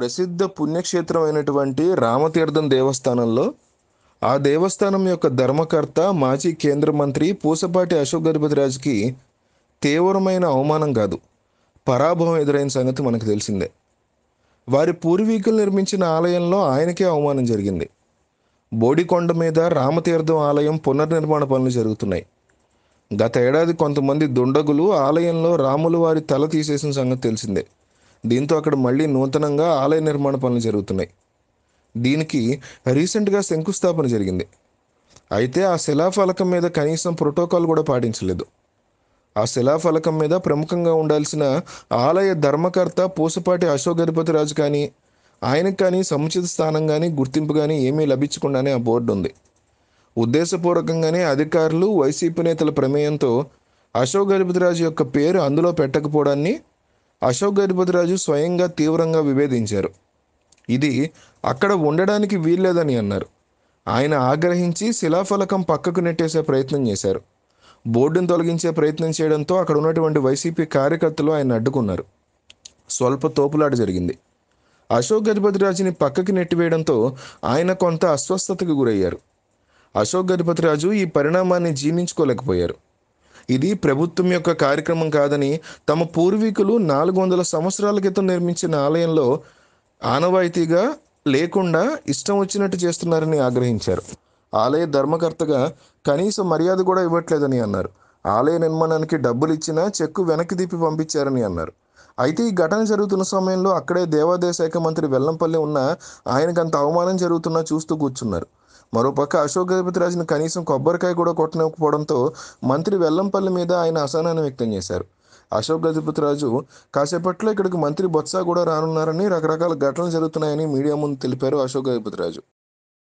ప్రసిద్ధ పుణ్యక్షేత్రమైనటువంటి రామతీర్థం దేవస్థానంలో ఆ దేవస్థానం యొక్క ధర్మకర్త మాజీ కేంద్ర మంత్రి పూసపాటి అశోక్ గజపతిరాజుకి తీవ్రమైన అవమానం కాదు పరాభవం ఎదురైన సంగతి మనకు తెలిసిందే వారి పూర్వీకులు నిర్మించిన ఆలయంలో ఆయనకే అవమానం జరిగింది బోడికొండ మీద రామతీర్థం ఆలయం పునర్నిర్మాణ పనులు జరుగుతున్నాయి గత ఏడాది కొంతమంది దుండగులు ఆలయంలో రాములు వారి తల తీసేసిన సంగతి తెలిసిందే దీంతో అక్కడ మళ్ళీ నూతనంగా ఆలయ నిర్మాణ పనులు జరుగుతున్నాయి దీనికి రీసెంట్గా శంకుస్థాపన జరిగింది అయితే ఆ శిలాఫలకం మీద కనీసం ప్రోటోకాల్ కూడా పాటించలేదు ఆ శిలాఫలకం మీద ప్రముఖంగా ఉండాల్సిన ఆలయ ధర్మకర్త పూసపాటి రాజు కానీ ఆయనకు కానీ సముచిత స్థానం కానీ గుర్తింపు కానీ ఏమీ లభించకుండానే ఆ బోర్డు ఉంది ఉద్దేశపూర్వకంగానే అధికారులు వైసీపీ నేతల ప్రమేయంతో అశోక్ రాజు యొక్క పేరు అందులో పెట్టకపోవడాన్ని అశోక్ గజపతిరాజు స్వయంగా తీవ్రంగా విభేదించారు ఇది అక్కడ ఉండడానికి వీల్లేదని అన్నారు ఆయన ఆగ్రహించి శిలాఫలకం పక్కకు నెట్టేసే ప్రయత్నం చేశారు బోర్డును తొలగించే ప్రయత్నం చేయడంతో అక్కడ ఉన్నటువంటి వైసీపీ కార్యకర్తలు ఆయన అడ్డుకున్నారు స్వల్ప తోపులాట జరిగింది అశోక్ గజపతిరాజుని పక్కకి నెట్టివేయడంతో ఆయన కొంత అస్వస్థతకు గురయ్యారు అశోక్ గజపతిరాజు ఈ పరిణామాన్ని జీర్ణించుకోలేకపోయారు ఇది ప్రభుత్వం యొక్క కార్యక్రమం కాదని తమ పూర్వీకులు నాలుగు వందల సంవత్సరాల క్రితం నిర్మించిన ఆలయంలో ఆనవాయితీగా లేకుండా ఇష్టం వచ్చినట్టు చేస్తున్నారని ఆగ్రహించారు ఆలయ ధర్మకర్తగా కనీస మర్యాద కూడా ఇవ్వట్లేదని అన్నారు ఆలయ నిర్మాణానికి డబ్బులు ఇచ్చినా చెక్కు వెనక్కి తిప్పి పంపించారని అన్నారు అయితే ఈ ఘటన జరుగుతున్న సమయంలో అక్కడే దేవాదాయ శాఖ మంత్రి వెల్లంపల్లి ఉన్న ఆయనకు అంత అవమానం జరుగుతున్నా చూస్తూ కూర్చున్నారు మరోపక్క అశోక్ రాజుని కనీసం కొబ్బరికాయ కూడా కొట్టనకపోవడంతో మంత్రి వెల్లంపల్లి మీద ఆయన అసహనాన్ని వ్యక్తం చేశారు అశోక్ రాజు కాసేపట్లో ఇక్కడికి మంత్రి బొత్స కూడా రానున్నారని రకరకాల ఘటనలు జరుగుతున్నాయని మీడియా ముందు తెలిపారు అశోక్ రాజు